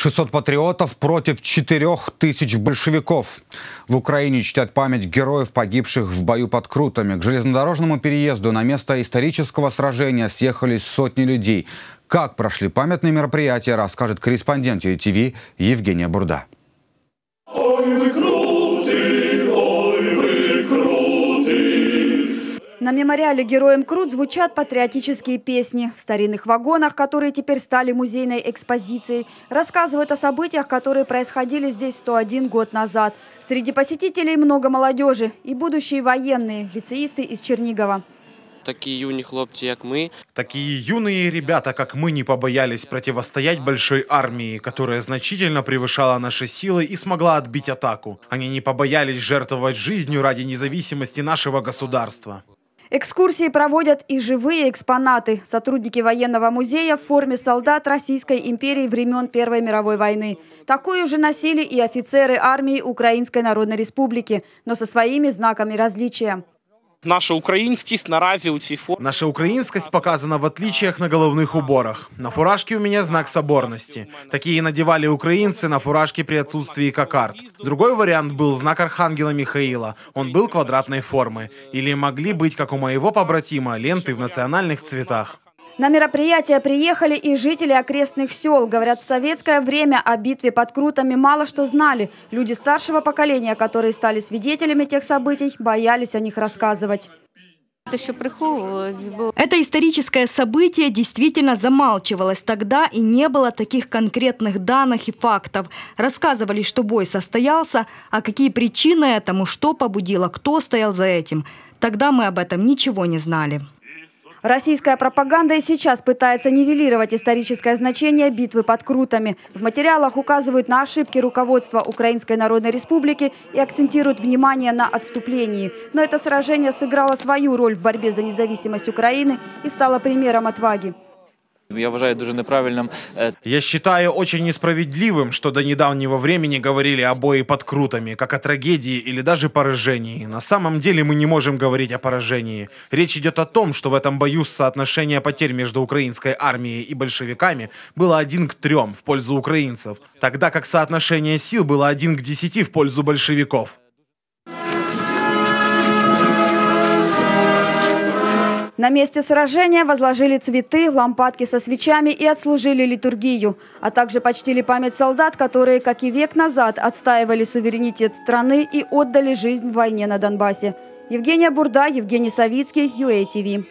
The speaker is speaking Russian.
600 патриотов против 4000 большевиков. В Украине чтят память героев, погибших в бою под Крутами. К железнодорожному переезду на место исторического сражения съехались сотни людей. Как прошли памятные мероприятия, расскажет корреспондент ЮТВ Евгения Бурда. На мемориале героям Крут звучат патриотические песни. В старинных вагонах, которые теперь стали музейной экспозицией, рассказывают о событиях, которые происходили здесь 101 год назад. Среди посетителей много молодежи и будущие военные, лицеисты из Чернигова. Такие юні хлопці, як ми. Такие юные ребята, как мы, не побоялись противостоять большой армии, которая значительно превышала наши силы и смогла отбить атаку. Они не побоялись жертвовать жизнью ради независимости нашего государства. Экскурсии проводят и живые экспонаты. Сотрудники военного музея в форме солдат Российской империи времен Первой мировой войны. Такую же носили и офицеры армии Украинской Народной Республики, но со своими знаками различия. Наша украинскость наразе у фор... Наша украинскость показана в отличиях на головных уборах. На фуражке у меня знак соборности. Такие надевали украинцы на фуражке при отсутствии кокард. Другой вариант был знак Архангела Михаила. Он был квадратной формы. Или могли быть, как у моего побратима, ленты в национальных цветах. На мероприятие приехали и жители окрестных сел. Говорят, в советское время о битве под Крутами мало что знали. Люди старшего поколения, которые стали свидетелями тех событий, боялись о них рассказывать. Это историческое событие действительно замалчивалось тогда и не было таких конкретных данных и фактов. Рассказывали, что бой состоялся, а какие причины этому, что побудило, кто стоял за этим. Тогда мы об этом ничего не знали. Российская пропаганда и сейчас пытается нивелировать историческое значение битвы под Крутами. В материалах указывают на ошибки руководства Украинской Народной Республики и акцентируют внимание на отступлении. Но это сражение сыграло свою роль в борьбе за независимость Украины и стало примером отваги. Я вважаю дуже неправильным. Я считаю очень несправедливым, что до недавнего времени говорили о бое под Крутами, как о трагедии или даже поражении. На самом деле мы не можем говорить о поражении. Речь идет о том, что в этом бою соотношение потерь между украинской армией и большевиками было один к трем в пользу украинцев, тогда как соотношение сил было один к десяти в пользу большевиков. На месте сражения возложили цветы, лампадки со свечами и отслужили литургию, а также почтили память солдат, которые, как и век назад, отстаивали суверенитет страны и отдали жизнь в войне на Донбассе. Евгения Бурда, Евгений Савицкий, ЮАТВ.